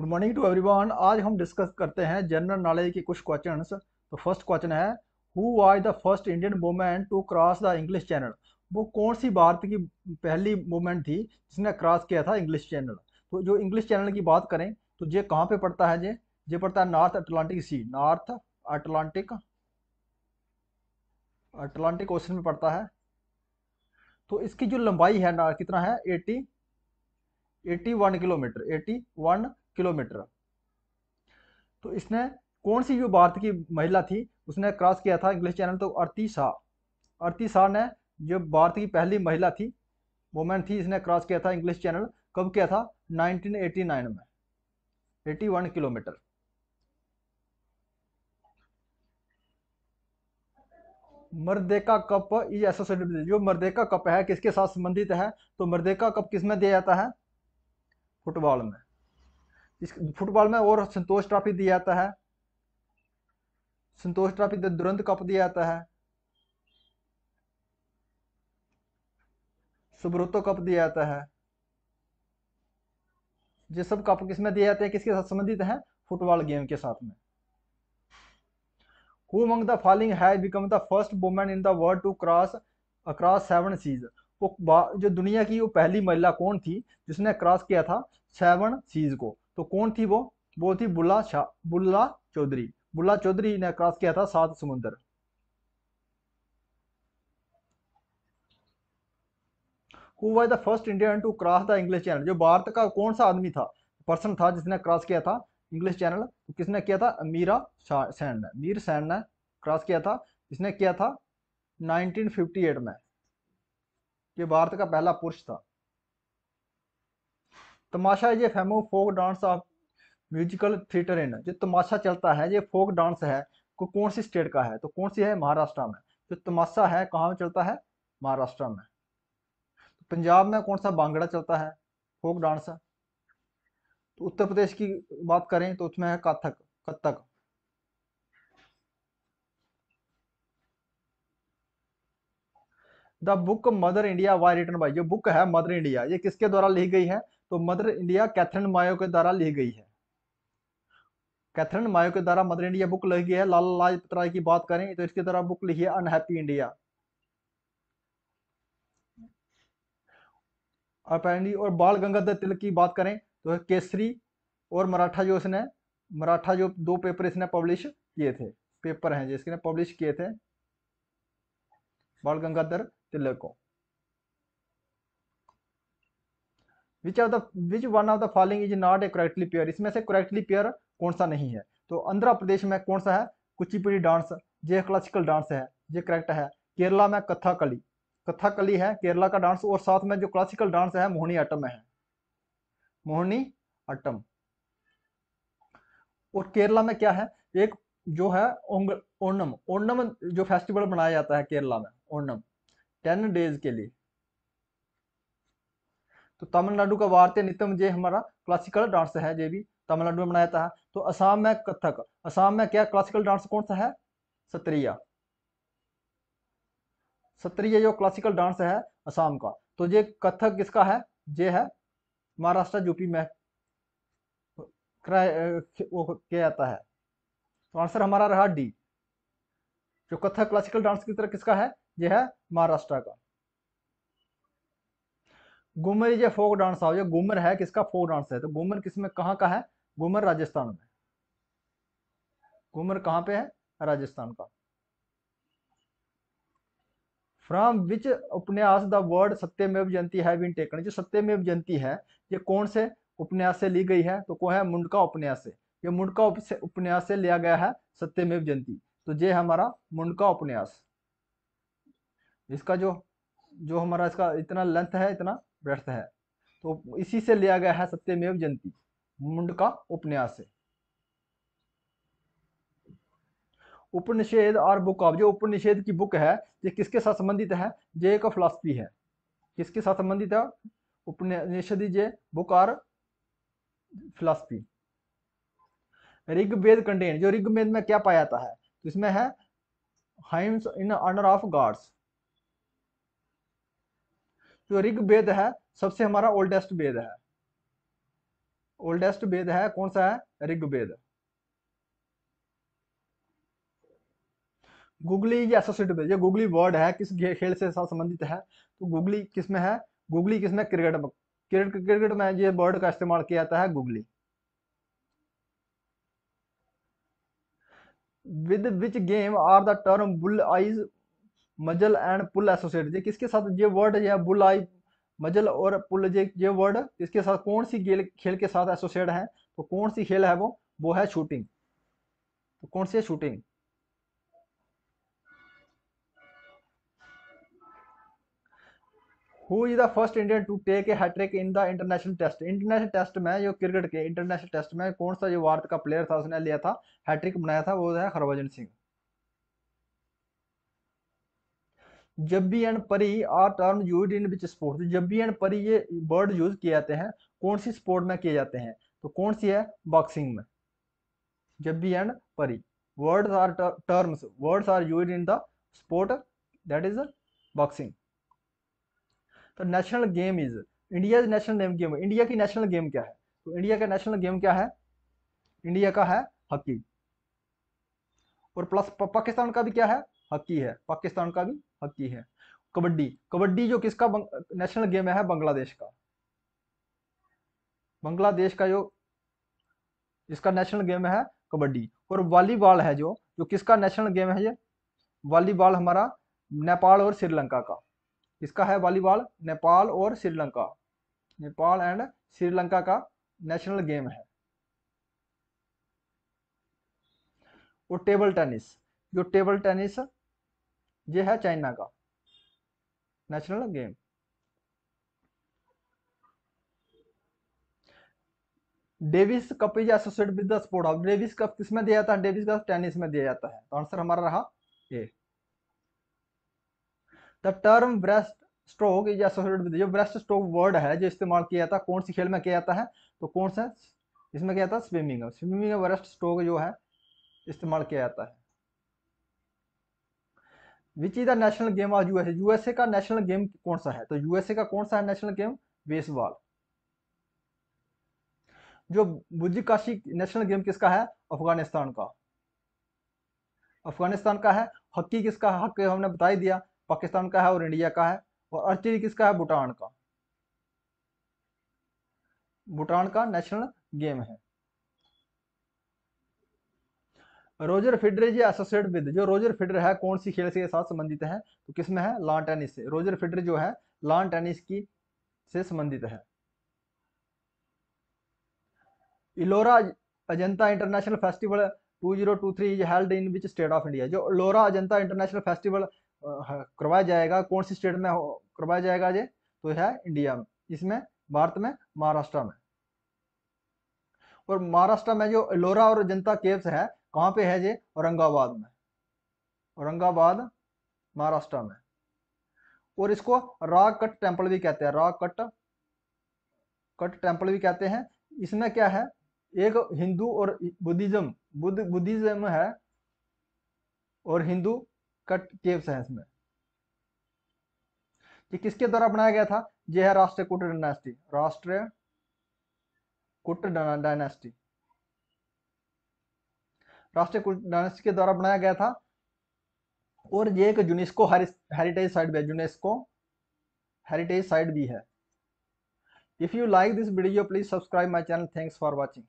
good morning to everyone आज हम discuss करते हैं जनरल नॉलेज के कुछ क्वेश्चंस तो फर्स्ट क्वेश्चन है who was the first Indian women to cross the English channel वो कौन सी भारत की पहली मूवमेंट थी जिसने क्रॉस किया था इंग्लिश चैनल तो जो इंग्लिश चैनल की बात करें तो ये कहाँ पे पड़ता है ये ये पड़ता है north Atlantic sea north Atlantic Atlantic ocean में पड़ता है तो इसकी जो लंबाई है ना कितना है eighty eighty one kilometre eighty one kilometre तो इसने कौन सी जो भारत की महिला थी उसने क्रॉस किया था इंग्लिश चैनल तो आरती शाह आरती शाह ने जो भारत की पहली महिला थी वोमेन थी इसने क्रॉस किया था इंग्लिश चैनल कब किया था 1989 में 81 kilometre Merdeka cup is associated जो मर्देका कप है किसके साथ संबंधित है तो मर्देका कप किस में दिया जाता है फुटबॉल में इस फुटबॉल में और संतोष ट्रॉफी दिया जाता है संतोष ट्रॉफी दुरंत कप दिया जाता है सुब्रोतो कप दिया जाता है ये सब कप किसमें दिए जाते हैं किसके साथ संबंधित है फुटबॉल गेम के साथ में हु मंग द फॉलिंग है become the first women in the world to cross across seven seas वो जो दुनिया की वो पहली महिला कौन थी जिसने क्रॉस किया था सेवन सीज को तो कौन थी वो वो थी बुल्ला शाह बुल्ला चौधरी बुल्ला चौधरी ने क्रॉस किया था सात समुंदर who was the first Indian to cross the English channel जो भारत का कौन सा आदमी था पर्सन था जिसने क्रॉस किया था इंग्लिश चैनल तो किसने किया था मीरा सैन ने मीर सैन ने क्रॉस किया था इसने किया था 1958 में ये भारत का पहला पुरुष था तमाशा ये famous folk dance of musical theatre in जो तमाशा चलता है ये फोक डांस है को कौन सी स्टेट का है तो कौन सी है महाराष्ट्र में जो तमाशा है कहाँ में चलता है महाराष्ट्र में तो पंजाब में कौन सा बांगड़ा चलता है फोक डांस तो उत्तर प्रदेश की बात करें तो उसमें है Kathak Kathak the book Mother India was written by जो बुक है मदर इंडिया ये किसके द्वारा लिखी गई है तो मदर इंडिया कैथरन मायो के द्वारा ली गई है कैथरन मायो के द्वारा मदर इंडिया बुक लिखी गई है लाल लाजपत राय की बात करें तो इसके द्वारा बुक लिखी है अनहैप्पी इंडिया और बाल गंगाधर तिलक की बात करें तो केसरी और मराठा जो इसने मराठा जो दो पेपर इसने पब्लिश किए थे पेपर हैं जिसके पब्लिश किए थे बाल गंगाधर तिलक को which are the which one of the following is not a correctly pair इसमें से करेक्टली पेयर कौन सा नहीं है तो आंध्र प्रदेश में कौन सा है कुचिपुड़ी डांस ये क्लासिकल डांस है ये करेक्ट है केरला में कथाकली कथाकली है केरला का डांस और साथ में जो क्लासिकल डांस है मोहनी आटम है मोहनी आटम और केरला में क्या है एक जो है ओनम ओनम जो फेस्टिवल मनाया जाता है केरला में ओनम टेन डेज के लिए तो तमिलनाडु का भारतीय नृत्य जे हमारा क्लासिकल डांस है ये भी तमिलनाडु में मनाया जाता है तो असम में कथक असम में क्या क्लासिकल डांस कौन सा है सत्रिया सत्रिया जो क्लासिकल डांस है असम का तो ये कथक किसका है ये है महाराष्ट्र यूपी में वो क्या जाता है तो आंसर हमारा रहा डी जो कथक क्लासिकल डांस की तरह किसका है यह है महाराष्ट्र का गुमर इज ए फोक डांस आओ गुमर है किसका फोक डांस है तो घूमर किसमें कहाँ का है गुमर राजस्थान में गुमर कहाँ पे है राजस्थान का फ्रॉम विच उपन्यास द वर्ड सत्यमेव जयंती है बीन टेकन जो सत्यमेव जयंती है ये कौन से उपन्यास से ली गई है तो कौन है मुंडका उपन्यास से ये मुंडका उपन्यास से लिया गया है सत्यमेव जयंती तो ये हमारा मुंडका उपन्यास इसका जो जो हमारा इसका इतना लेंथ है इतना व्यर्थ है तो इसी से लिया गया है सत्यमेव जयंती मुंड का उपन्यास से उपनिषेद और बुक ऑफ जो उपनिषेद की बुक है ये किसके साथ संबंधित है जे एक फिलोसफी है किसके साथ संबंधित है उपनिषद जे बुक और फिलोसफी ऋग्वेद कंटेन जो ऋग्वेद में क्या पाया जाता है तो इसमें है hymns in honour of gods जो ऋग वेद है सबसे हमारा ओल्डेस्ट वेद है ओल्डेस्ट वेद है कौन सा है ऋग वेद गूगली या एसोसिएटेड ये गूगली वर्ड है किस खेल से संबंधित है तो गूगली किसमें है गूगली किसमें क्रिकेट क्रिकेट क्रिकेट में ये वर्ड का इस्तेमाल किया जाता है googly with which game are the term bull eyes muzzle and pull associate ये किसके साथ ये वर्ड या बुल आई मजल और पुल जे ये वर्ड इसके साथ कौन सी खेल खेल के साथ एसोसिएट है तो कौन सी खेल है वो वो है शूटिंग तो कौन सी है shooting who is the first Indian to take a hat trick in the international test international test में जो क्रिकेट के इंटरनेशनल टेस्ट में कौन सा जो भारत का प्लेयर था उसने लिया था हैट्रिक बनाया था वो है हरभजन सिंह जब भी एंड परी are term use in which sport तो जब भी एंड परी ये वर्ड यूज किए जाते हैं कौन सी स्पोर्ट में किए जाते हैं तो कौन सी है बॉक्सिंग में जब भी एंड परी words are terms words are use in the sport that is boxing तो national game is India national game India की नेशनल गेम क्या है तो इंडिया का नेशनल गेम क्या है इंडिया का है हॉकी और प्लस पाकिस्तान का भी क्या है हकी है पाकिस्तान का भी हकी है कबड्डी कबड्डी जो किसका नेशनल गेम है बांग्लादेश का बांग्लादेश का जो इसका नेशनल गेम है कबड्डी और वॉलीबॉल है जो जो किसका नेशनल गेम है ये वॉलीबॉल हमारा नेपाल और श्रीलंका का किसका है वॉलीबॉल नेपाल और श्रीलंका नेपाल एंड श्रीलंका का नेशनल गेम है और टेबल टेनिस जो टेबल टेनिस ये है चाइना का national game Davis Cup is associate with the sport of Davis Cup किसमें दिया जाता है डेविस कप टेनिस में दिया जाता है तो आंसर हमारा रहा a the term breast stroke is associate with जो ब्रेस्ट स्ट्रोक वर्ड है जो इस्तेमाल किया जाता है कौन सी खेल में किया जाता है तो कौन सा इसमें क्या जाता है स्विमिंग स्विमिंग में ब्रेस्ट स्ट्रोक जो है इस्तेमाल किया जाता है which is the national game of USA USA का नेशनल गेम कौन सा है तो यूएसए का कौन सा है नेशनल गेम बेसबॉल जो बुजी काशी नेशनल गेम किसका है अफगानिस्तान का अफगानिस्तान का है हॉकी किसका हक हमने बताई दिया पाकिस्तान का है और इंडिया का है और आर्चरी किसका है भूटान का भूटान का नेशनल गेम है रोजर फिडर जी एसोसिएट विद जो रोजर फिडर है कौन सी खेल से साथ संबंधित है तो किसमें है लॉन टेनिस से रोजर फिडर जो है लॉन टेनिस की से संबंधित है Ellora Ajanta international festival 2023 is held in which state of India जो लोरा अजंता इंटरनेशनल फेस्टिवल करवाया जाएगा कौन सी स्टेट में करवाया जाएगा ये तो है इंडिया में इसमें भारत में महाराष्ट्र में और महाराष्ट्र में जो लोरा और अजंता केव्स है कहाँ पे है ये औरंगाबाद में औरंगाबाद महाराष्ट्र में और इसको राग कट टेम्पल भी कहते हैं राग कट कट टेम्पल भी कहते हैं इसमें क्या है एक हिंदू और बुद्धिज्म बुद्ध बुद्धिज्म है और हिंदू कट केव्स है इसमें ये किसके द्वारा बनाया गया था यह है राष्ट्रीय कुट डायनेस्टी राष्ट्रीय कुट डायनेस्टी राष्ट्रीय के द्वारा बनाया गया था और ये एक यूनेस्को हेरिटेज साइट भी है यूनेस्को हेरिटेज साइट भी है if you like this video please subscribe my channel thanks for watching